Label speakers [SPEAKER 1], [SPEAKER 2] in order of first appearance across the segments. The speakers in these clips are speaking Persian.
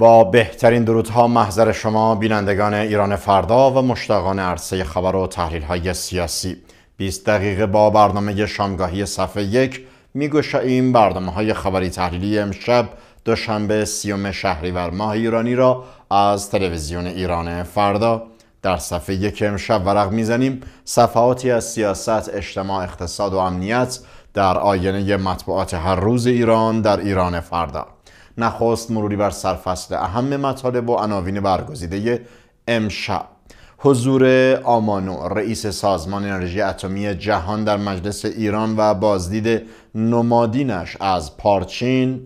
[SPEAKER 1] با بهترین درودها محضر شما بینندگان ایران فردا و مشتاقان عرصه خبر و تحلیل های سیاسی 20 دقیقه با برنامه شامگاهی صفحه یک میگوشاییم برنامه های خبری تحلیلی امشب دوشنبه سیوم شهریور ماه ایرانی را از تلویزیون ایران فردا در صفحه یک امشب ورق میزنیم صفحاتی از سیاست، اجتماع، اقتصاد و امنیت در آینه مطبوعات هر روز ایران در ایران فردا نخست مروری بر سرفصل اهم مطالب و عناوین برگزیده امشب حضور آمانو رئیس سازمان انرژی اتمی جهان در مجلس ایران و بازدید نمادینش از پارچین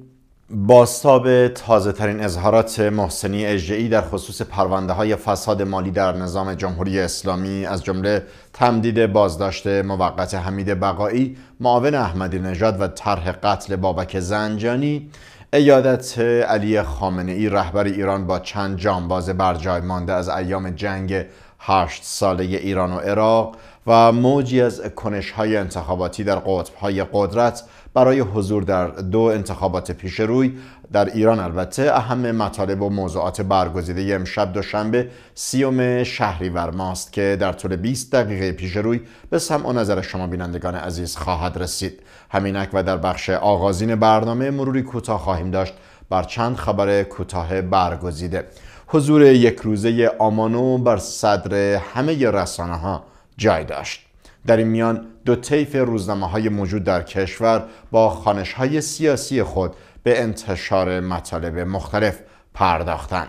[SPEAKER 1] باستاب تازه ترین اظهارات محسنی اجرایی در خصوص پرونده های فساد مالی در نظام جمهوری اسلامی از جمله تمدید بازداشت موقت حمید بقایی معاون احمدی نژاد و طرح قتل بابک زنجانی ایادت علی خامنه ای رهبر ایران با چند جانباز جای مانده از ایام جنگ هشت ساله ایران و عراق و موجی از کنش های انتخاباتی در قطب های قدرت برای حضور در دو انتخابات پیش روی در ایران البته اهم مطالب و موضوعات برگزیده امشب دوشنبه سیوم شهریور ماست که در طول 20 دقیقه پیش روی به سمع و نظر شما بینندگان عزیز خواهد رسید همینک و در بخش آغازین برنامه مروری کوتاه خواهیم داشت بر چند خبر کوتاه برگزیده حضور یک روزه آمانو بر صدر همه رسانه ها جای داشت در این میان دو طیف روزنامه های موجود در کشور با خانش های سیاسی خود به انتشار مطالب مختلف پرداختند.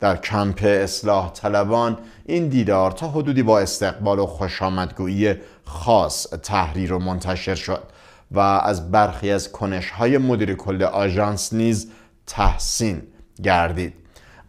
[SPEAKER 1] در کمپ اصلاح طلبان این دیدار تا حدودی با استقبال و خوشامدگویی خاص تحریر و منتشر شد و از برخی از کنش های مدیر کل آژانس نیز تحسین گردید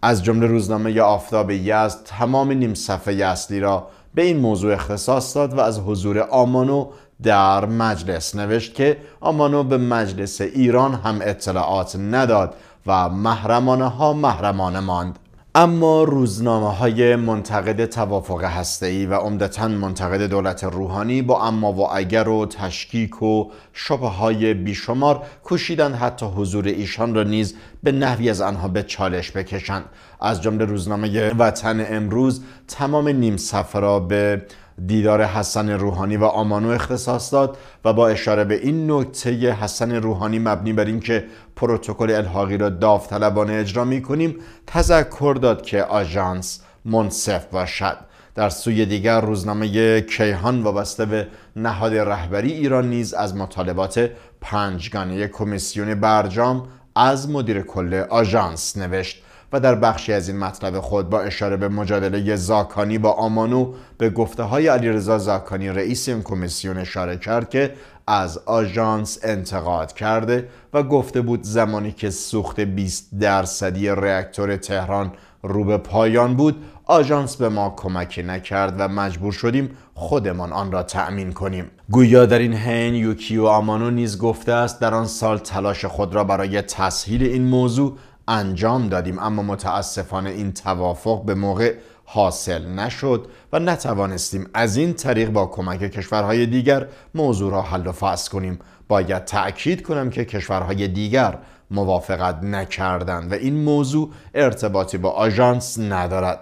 [SPEAKER 1] از جمله روزنامه آفتاب یزد تمام نیم صفحه اصلی را به این موضوع اختصاص داد و از حضور آمانو در مجلس نوشت که آمانو به مجلس ایران هم اطلاعات نداد و محرمانه ها محرمانه ماند اما روزنامه های منتقد توافق هسته‌ای و عمدتا منتقد دولت روحانی با اما و اگر و تشکیک و شبه های بیشمار کشیدن حتی حضور ایشان را نیز به نحوی از آنها به چالش بکشند از جمله روزنامه وطن امروز تمام نیم را به دیدار حسن روحانی و آمانو اختصاص داد و با اشاره به این نکته حسن روحانی مبنی بر اینکه پروتکل الحاقی را داوطلبانه اجرا می کنیم تذکر داد که آژانس منصف باشد در سوی دیگر روزنامه کیهان وابسته به نهاد رهبری ایران نیز از مطالبات پنجگانه کمیسیون برجام از مدیر کل آژانس نوشت و در بخشی از این مطلب خود با اشاره به مجادله زاکانی با آمانو به گفته های علیرضا زاکانی رئیس این کمیسیون اشاره کرد که از آژانس انتقاد کرده و گفته بود زمانی که سوخت 20 درصدی رکتور تهران رو به پایان بود آژانس به ما کمک نکرد و مجبور شدیم خودمان آن را تأمین کنیم گویا در این حین یوکیو آمانو نیز گفته است در آن سال تلاش خود را برای تسهیل این موضوع انجام دادیم اما متاسفانه این توافق به موقع حاصل نشد و نتوانستیم از این طریق با کمک کشورهای دیگر موضوع را حل و فصل کنیم باید تأکید کنم که کشورهای دیگر موافقت نکردند و این موضوع ارتباطی با آژانس ندارد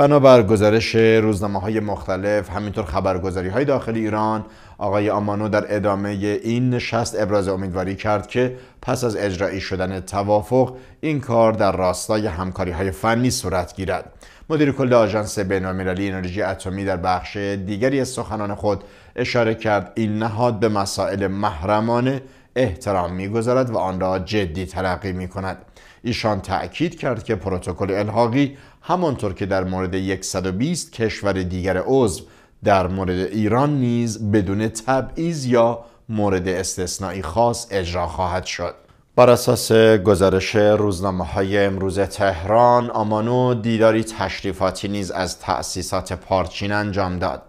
[SPEAKER 1] بنابر گزارش روزنامه های مختلف همینطور خبرگزاری های داخل ایران آقای آمانو در ادامه این نشست ابراز امیدواری کرد که پس از اجرایی شدن توافق این کار در راستای همکاری های فنی صورت گیرد مدیر کل آژانس بینالمللی انرژی اتمی در بخش دیگری از سخنان خود اشاره کرد این نهاد به مسائل محرمانه احترام میگذارد و آن را جدی تلقی می کند ایشان تأکید کرد که پروتکل الحاقی همانطور که در مورد 120 کشور دیگر عضو در مورد ایران نیز بدون تبعیض یا مورد استثنایی خاص اجرا خواهد شد بر اساس گزارش روزنامه های امروز تهران آمانو دیداری تشریفاتی نیز از تأسیسات پارچین انجام داد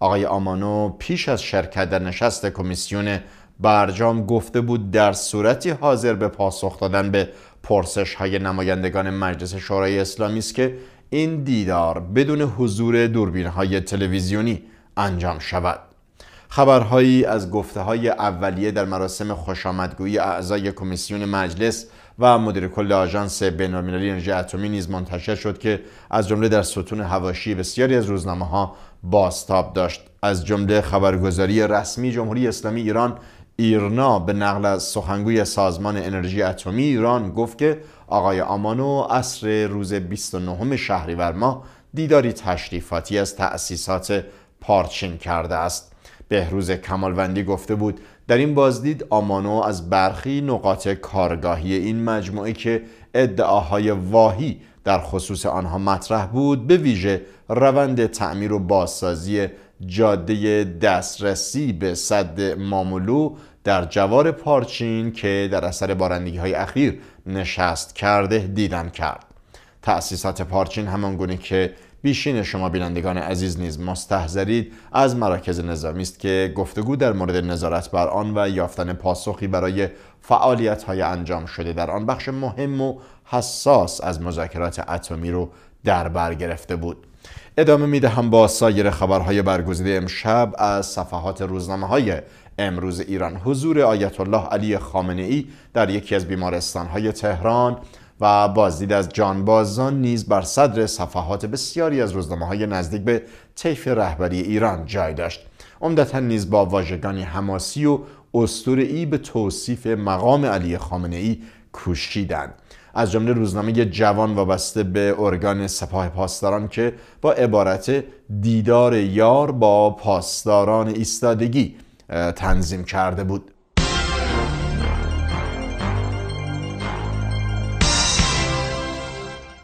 [SPEAKER 1] آقای آمانو پیش از شرکت در نشست کمیسیون برجام گفته بود در صورتی حاضر به پاسخ دادن به پرسش های نمایندگان مجلس شورای اسلامی است که این دیدار بدون حضور دوربین های تلویزیونی انجام شود خبرهایی از گفته های اولیه در مراسم خوشامدگویی اعضای کمیسیون مجلس و مدیر کل آژانس بین‌المللی انرژی اتمی نیز منتشر شد که از جمله در ستون هواشی بسیاری از روزنامه ها باستاب داشت از جمله خبرگزاری رسمی جمهوری اسلامی ایران ایرنا به نقل از سخنگوی سازمان انرژی اتمی ایران گفت که آقای آمانو عصر روز 29 شهریور ماه دیداری تشریفاتی از تأسیسات پارچین کرده است بهروز کمالوندی گفته بود در این بازدید آمانو از برخی نقاط کارگاهی این مجموعه که ادعاهای واهی در خصوص آنها مطرح بود به ویژه روند تعمیر و بازسازی جاده دسترسی به صد مامولو در جوار پارچین که در اثر بارندگی های اخیر نشست کرده دیدن کرد تأسیسات پارچین همان گونه که بیشین شما بینندگان عزیز نیز مستحضرید از مراکز نظامی است که گفتگو در مورد نظارت بر آن و یافتن پاسخی برای فعالیت های انجام شده در آن بخش مهم و حساس از مذاکرات اتمی رو در بر گرفته بود ادامه میدهم با سایر خبرهای برگزیده امشب از صفحات روزنامه های امروز ایران حضور آیت الله علی خامنه ای در یکی از بیمارستان های تهران و بازدید از جانبازان نیز بر صدر صفحات بسیاری از روزنامه های نزدیک به طیف رهبری ایران جای داشت عمدتا نیز با واژگانی حماسی و اسطوره‌ای به توصیف مقام علی خامنه ای کوشیدند از جمله روزنامه جوان وابسته به ارگان سپاه پاسداران که با عبارت دیدار یار با پاسداران ایستادگی تنظیم کرده بود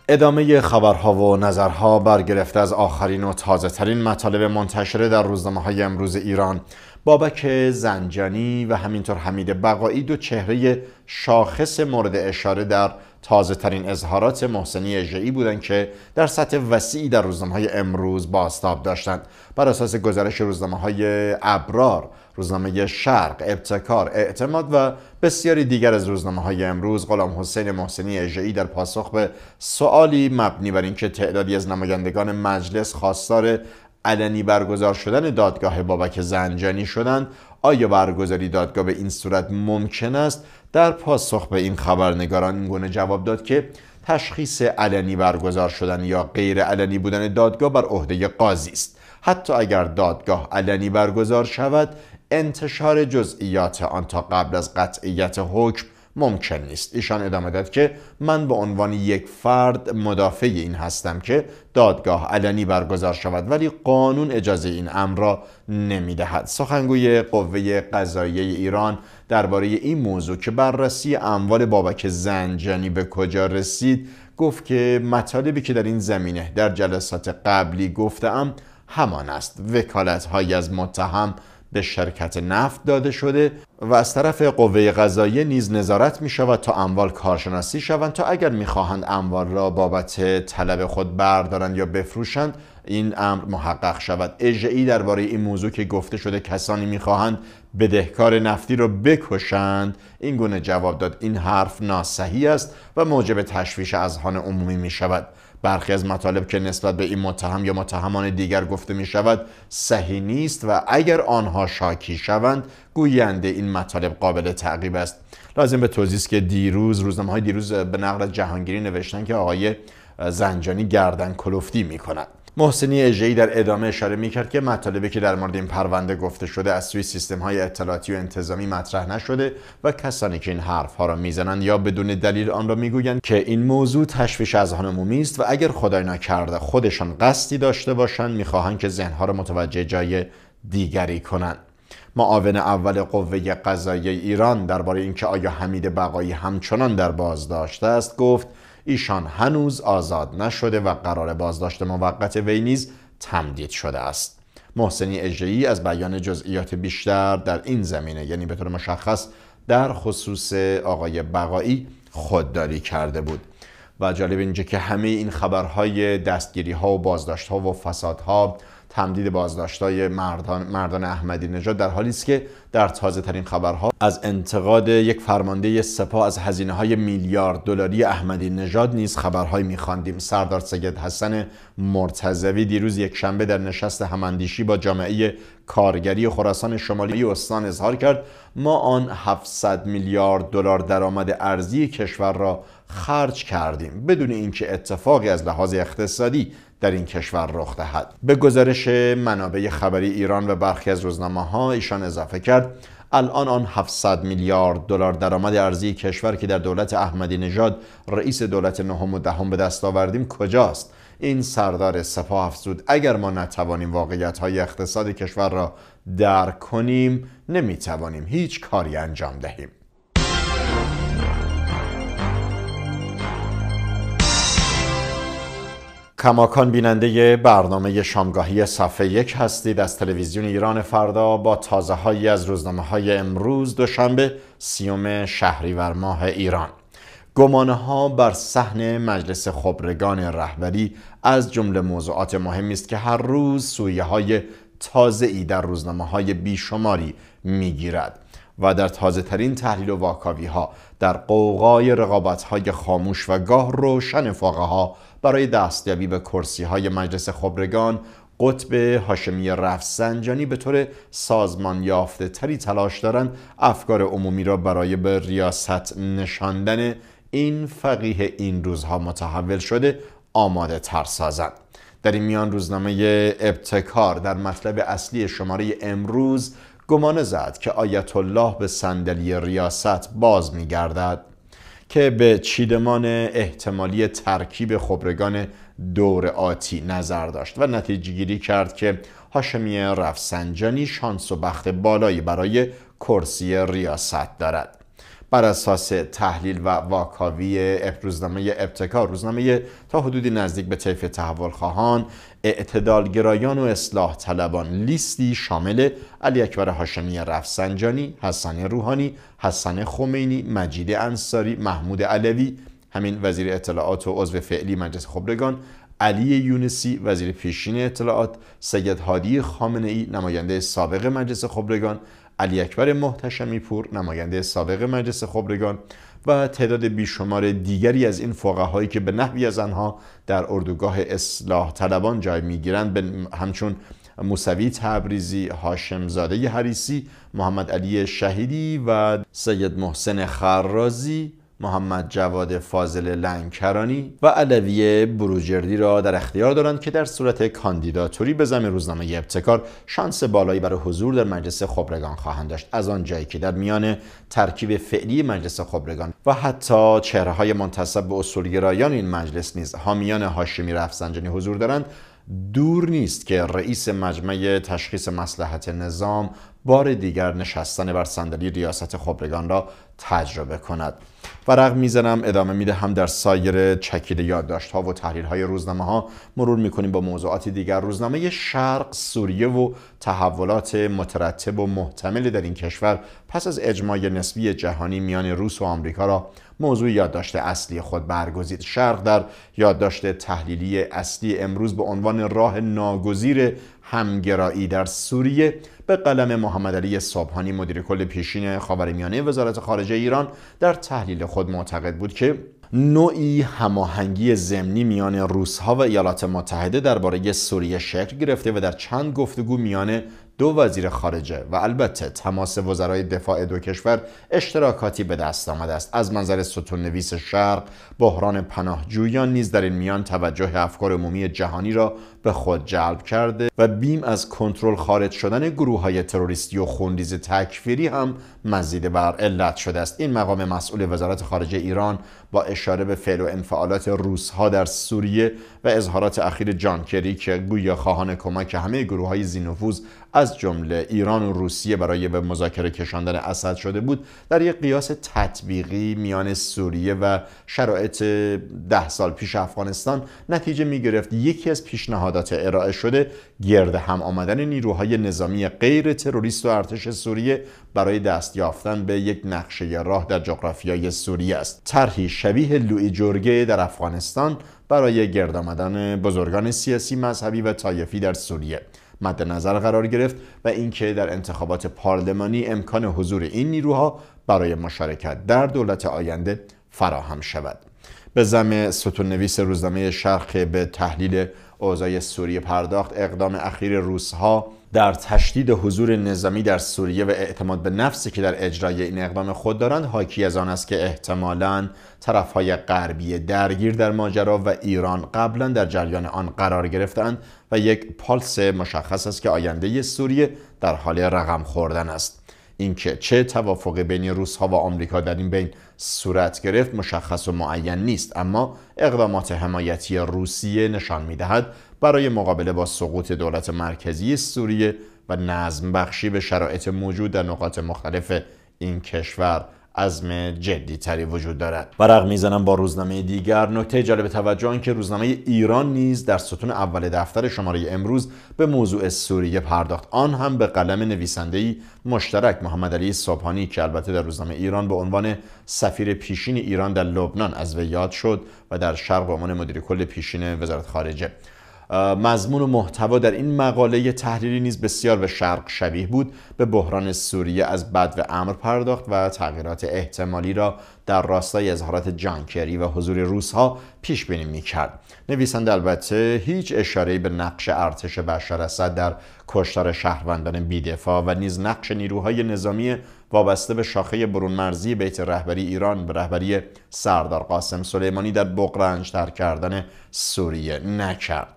[SPEAKER 1] ادامه خبرها و نظرها برگرفته از آخرین و تازه ترین مطالب منتشره در روزنامه های امروز ایران بابک زنجانی و همینطور حمید بقایی دو چهره شاخص مورد اشاره در تازه ترین اظهارات محسنی اجرایی بودند که در سطح وسیعی در روزنامه های امروز باستاب داشتند بر اساس گزارش روزنامه های ابرار روزنامه شرق ابتکار اعتماد و بسیاری دیگر از روزنامه های امروز غلام حسین محسنی اجرایی در پاسخ به سوالی مبنی بر اینکه تعدادی از نمایندگان مجلس خواستار علنی برگزار شدن دادگاه بابک زنجانی شدند آیا برگزاری دادگاه به این صورت ممکن است در پاسخ به این خبرنگاران این گونه جواب داد که تشخیص علنی برگزار شدن یا غیر علنی بودن دادگاه بر عهده قاضی است حتی اگر دادگاه علنی برگزار شود انتشار جزئیات آن تا قبل از قطعیت حکم ممکن نیست ایشان ادامه داد که من به عنوان یک فرد مدافع این هستم که دادگاه علنی برگزار شود ولی قانون اجازه این امر را نمیدهد سخنگوی قوه قضایی ایران درباره این موضوع که بررسی اموال بابک زنجانی به کجا رسید گفت که مطالبی که در این زمینه در جلسات قبلی گفتم همان است وکالت های از متهم به شرکت نفت داده شده و از طرف قوه قضاییه نیز نظارت می شود تا اموال کارشناسی شوند تا اگر میخواهند اموال را بابت طلب خود بردارند یا بفروشند این امر محقق شود اجعی درباره این موضوع که گفته شده کسانی میخواهند بدهکار نفتی را بکشند این گونه جواب داد این حرف ناسحی است و موجب تشویش اذهان عمومی می شود برخی از مطالب که نسبت به این متهم یا متهمان دیگر گفته می شود صحیح نیست و اگر آنها شاکی شوند گوینده این مطالب قابل تعقیب است لازم به توضیح که دیروز روزنامه های دیروز به نقل جهانگیری نوشتن که آقای زنجانی گردن کلفتی می کند محسنی اجرایی در ادامه اشاره می کرد که مطالبی که در مورد این پرونده گفته شده از سوی سیستم های اطلاعاتی و انتظامی مطرح نشده و کسانی که این حرف ها را میزنند یا بدون دلیل آن را میگویند که این موضوع تشویش از آن است و اگر خدای نکرده خودشان قصدی داشته باشند میخواهند که ذهنها را متوجه جای دیگری کنند معاون اول قوه قضایی ایران درباره اینکه آیا حمید بقایی همچنان در بازداشت است گفت ایشان هنوز آزاد نشده و قرار بازداشت موقت وی نیز تمدید شده است محسنی اجرایی از بیان جزئیات بیشتر در این زمینه یعنی به طور مشخص در خصوص آقای بقایی خودداری کرده بود و جالب اینجا که همه این خبرهای دستگیری ها و بازداشت ها و فساد ها تمدید بازداشتای مردان, مردان احمدی نژاد در حالی است که در تازه ترین خبرها از انتقاد یک فرمانده سپاه از هزینه های میلیارد دلاری احمدی نژاد نیز خبرهایی میخواندیم سردار سید حسن مرتضوی دیروز یک شنبه در نشست هماندیشی با جامعه کارگری خراسان شمالی استان اظهار کرد ما آن 700 میلیارد دلار درآمد ارزی کشور را خرج کردیم بدون اینکه اتفاقی از لحاظ اقتصادی در این کشور رخ دهد به گزارش منابع خبری ایران و برخی از روزنامه ها ایشان اضافه کرد الان آن 700 میلیارد دلار درآمد ارزی کشور که در دولت احمدی نژاد رئیس دولت نهم و دهم به دست آوردیم کجاست این سردار سپاه افزود اگر ما نتوانیم واقعیت های اقتصاد کشور را درک کنیم نمیتوانیم هیچ کاری انجام دهیم کماکان بیننده برنامه شامگاهی صفحه یک هستید از تلویزیون ایران فردا با تازه هایی از روزنامه های امروز دوشنبه سیوم شهریور ماه ایران گمانه ها بر صحن مجلس خبرگان رهبری از جمله موضوعات مهمی است که هر روز سویه های تازه ای در روزنامه های بیشماری میگیرد و در تازه ترین تحلیل و واکاوی ها در قوقای رقابت های خاموش و گاه روشن فاقه ها برای دستیابی به کرسی های مجلس خبرگان قطب هاشمی رفسنجانی به طور سازمان یافته تری تلاش دارند افکار عمومی را برای به ریاست نشاندن این فقیه این روزها متحول شده آماده تر سازند در این میان روزنامه ابتکار در مطلب اصلی شماره امروز گمانه زد که آیت الله به صندلی ریاست باز می گردد که به چیدمان احتمالی ترکیب خبرگان دور آتی نظر داشت و نتیجه گیری کرد که هاشمی رفسنجانی شانس و بخت بالایی برای کرسی ریاست دارد بر اساس تحلیل و واکاوی روزنامه ابتکار روزنامه تا حدودی نزدیک به طیف تحول خواهان گرایان و اصلاح طلبان لیستی شامل علی اکبر هاشمی رفسنجانی، حسن روحانی، حسن خمینی، مجید انصاری، محمود علوی، همین وزیر اطلاعات و عضو فعلی مجلس خبرگان علی یونسی وزیر پیشین اطلاعات سید هادی خامنه ای نماینده سابق مجلس خبرگان علی اکبر محتشمی پور نماینده سابق مجلس خبرگان و تعداد بیشمار دیگری از این فقهایی که به نحوی از آنها در اردوگاه اصلاح طلبان جای میگیرند همچون موسوی تبریزی، هاشمزاده حریسی، محمد علی شهیدی و سید محسن خرازی محمد جواد فاضل لنکرانی و علوی بروجردی را در اختیار دارند که در صورت کاندیداتوری به زمین روزنامه ابتکار شانس بالایی برای حضور در مجلس خبرگان خواهند داشت از آنجایی که در میان ترکیب فعلی مجلس خبرگان و حتی چهره های منتصب به اصولگرایان این مجلس نیز حامیان هاشمی رفسنجانی حضور دارند دور نیست که رئیس مجمع تشخیص مسلحت نظام بار دیگر نشستن بر صندلی ریاست خبرگان را تجربه کند ورق میزنم ادامه میده هم در سایر چکیده یادداشت ها و تحلیل های روزنامه ها مرور میکنیم با موضوعات دیگر روزنامه شرق سوریه و تحولات مترتب و محتمل در این کشور پس از اجماع نسبی جهانی میان روس و آمریکا را موضوع یادداشت اصلی خود برگزید شرق در یادداشت تحلیلی اصلی امروز به عنوان راه ناگزیر همگرایی در سوریه به قلم محمد علی صابحانی مدیر کل پیشین میانه وزارت خارجه ایران در تحلیل خود معتقد بود که نوعی هماهنگی زمینی میان روسها و ایالات متحده درباره سوریه شکل گرفته و در چند گفتگو میان دو وزیر خارجه و البته تماس وزرای دفاع دو کشور اشتراکاتی به دست آمده است از منظر ستون نویس شرق بحران پناهجویان نیز در این میان توجه افکار عمومی جهانی را به خود جلب کرده و بیم از کنترل خارج شدن گروه های تروریستی و خونریز تکفیری هم مزید بر علت شده است این مقام مسئول وزارت خارجه ایران با اشاره به فعل و انفعالات ها در سوریه و اظهارات اخیر جان کری که گویا خواهان کمک همه گروه های از جمله ایران و روسیه برای به مذاکره کشاندن اسد شده بود در یک قیاس تطبیقی میان سوریه و شرایط ده سال پیش افغانستان نتیجه می گرفت یکی از پیشنهادات ارائه شده گرد هم آمدن نیروهای نظامی غیر تروریست و ارتش سوریه برای دست یافتن به یک نقشه راه در جغرافیای سوریه است طرحی شبیه لوی جورگه در افغانستان برای گرد آمدن بزرگان سیاسی مذهبی و طایفی در سوریه مد نظر قرار گرفت و اینکه در انتخابات پارلمانی امکان حضور این نیروها برای مشارکت در دولت آینده فراهم شود به زم ستون نویس روزنامه شرق به تحلیل اوضای سوریه پرداخت اقدام اخیر روسها در تشدید حضور نظامی در سوریه و اعتماد به نفسی که در اجرای این اقدام خود دارند حاکی از آن است که احتمالا طرفهای غربی درگیر در ماجرا و ایران قبلا در جریان آن قرار گرفتند و یک پالس مشخص است که آینده سوریه در حال رقم خوردن است اینکه چه توافق بین روس ها و آمریکا در این بین صورت گرفت مشخص و معین نیست اما اقدامات حمایتی روسیه نشان میدهد برای مقابله با سقوط دولت مرکزی سوریه و نظم بخشی به شرایط موجود در نقاط مختلف این کشور عزم جدی تری وجود دارد ورق میزنم با روزنامه دیگر نکته جالب توجه آن که روزنامه ایران نیز در ستون اول دفتر شماره امروز به موضوع سوریه پرداخت آن هم به قلم نویسنده مشترک محمد علی صبحانی که البته در روزنامه ایران به عنوان سفیر پیشین ایران در لبنان از وی یاد شد و در شرق به عنوان مدیر کل پیشین وزارت خارجه مضمون و محتوا در این مقاله تحلیلی نیز بسیار به شرق شبیه بود به بحران سوریه از بد و امر پرداخت و تغییرات احتمالی را در راستای اظهارات جانکری و حضور روسها پیش بینی کرد نویسنده البته هیچ اشاره‌ای به نقش ارتش بشار اسد در کشتار شهروندان بیدفاع و نیز نقش نیروهای نظامی وابسته به شاخه برون مرزی بیت رهبری ایران به رهبری سردار قاسم سلیمانی در بقرنج در کردن سوریه نکرد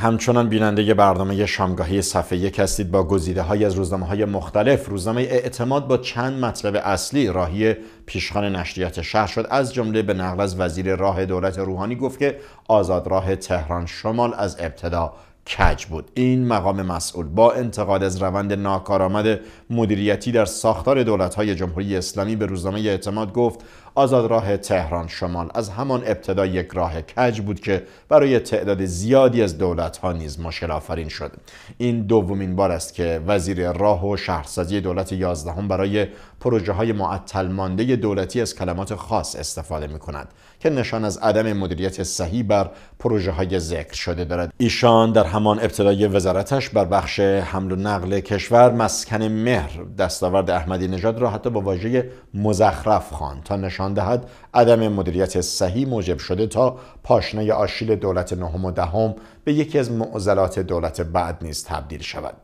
[SPEAKER 1] همچنان بیننده برنامه شامگاهی صفحه یک هستید با گزیده های از روزنامه های مختلف روزنامه اعتماد با چند مطلب اصلی راهی پیشخان نشریات شهر شد از جمله به نقل از وزیر راه دولت روحانی گفت که آزاد راه تهران شمال از ابتدا کج بود این مقام مسئول با انتقاد از روند ناکارآمد مدیریتی در ساختار های جمهوری اسلامی به روزنامه اعتماد گفت آزاد راه تهران شمال از همان ابتدا یک راه کج بود که برای تعداد زیادی از دولت ها نیز مشکل آفرین شد این دومین بار است که وزیر راه و شهرسازی دولت یازدهم برای پروژه های معطل مانده دولتی از کلمات خاص استفاده می کند که نشان از عدم مدیریت صحیح بر پروژه های ذکر شده دارد ایشان در همان ابتدای وزارتش بر بخش حمل و نقل کشور مسکن مهر دستاورد احمدی نژاد را حتی با واژه مزخرف خواند تا نشان نشان دهد عدم مدیریت صحیح موجب شده تا پاشنه آشیل دولت نهم و دهم به یکی از معضلات دولت بعد نیز تبدیل شود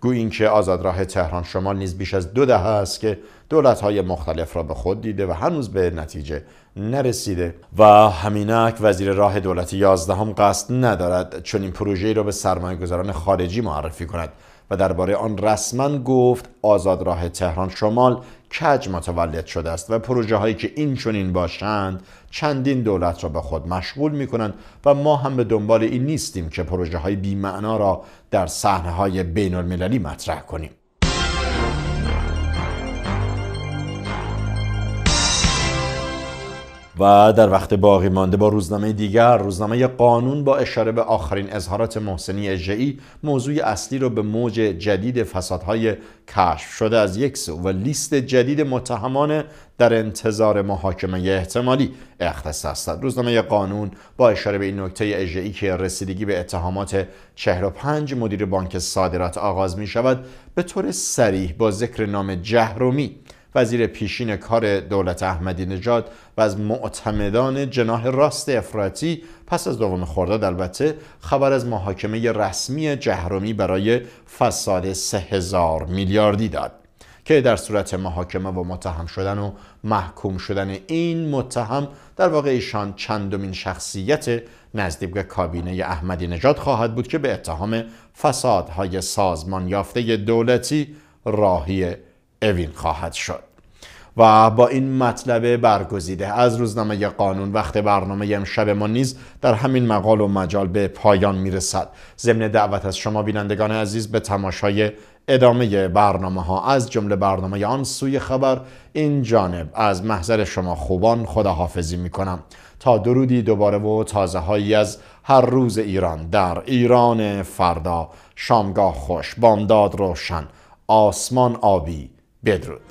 [SPEAKER 1] گویی اینکه آزادراه تهران شمال نیز بیش از دو دهه است که های مختلف را به خود دیده و هنوز به نتیجه نرسیده و همینک وزیر راه دولت یازدهم قصد ندارد چون این پروژه را به سرمایه گذاران خارجی معرفی کند و درباره آن رسما گفت آزاد راه تهران شمال کج متولد شده است و پروژه هایی که این چنین باشند چندین دولت را به خود مشغول می کنند و ما هم به دنبال این نیستیم که پروژه های بیمعنا را در صحنه های بین المللی مطرح کنیم و در وقت باقی مانده با روزنامه دیگر روزنامه قانون با اشاره به آخرین اظهارات محسنی اجعی موضوع اصلی را به موج جدید فسادهای کشف شده از یک سو و لیست جدید متهمان در انتظار محاکمه احتمالی اختصاص داد روزنامه قانون با اشاره به این نکته اجعی که رسیدگی به اتهامات 45 مدیر بانک صادرات آغاز می شود به طور سریح با ذکر نام جهرومی وزیر پیشین کار دولت احمدی نژاد و از معتمدان جناح راست افراطی پس از دوم خورداد البته خبر از محاکمه رسمی جهرومی برای فساد 3000 میلیاردی داد که در صورت محاکمه و متهم شدن و محکوم شدن این متهم در واقع ایشان چندمین شخصیت نزدیک به کابینه احمدی نژاد خواهد بود که به اتهام فسادهای سازمان یافته دولتی راهی اوین خواهد شد و با این مطلب برگزیده از روزنامه قانون وقت برنامه امشب ما نیز در همین مقال و مجال به پایان میرسد ضمن دعوت از شما بینندگان عزیز به تماشای ادامه برنامه ها از جمله برنامه آن سوی خبر این جانب از محضر شما خوبان خداحافظی میکنم تا درودی دوباره و تازه هایی از هر روز ایران در ایران فردا شامگاه خوش بامداد روشن آسمان آبی بێدرود.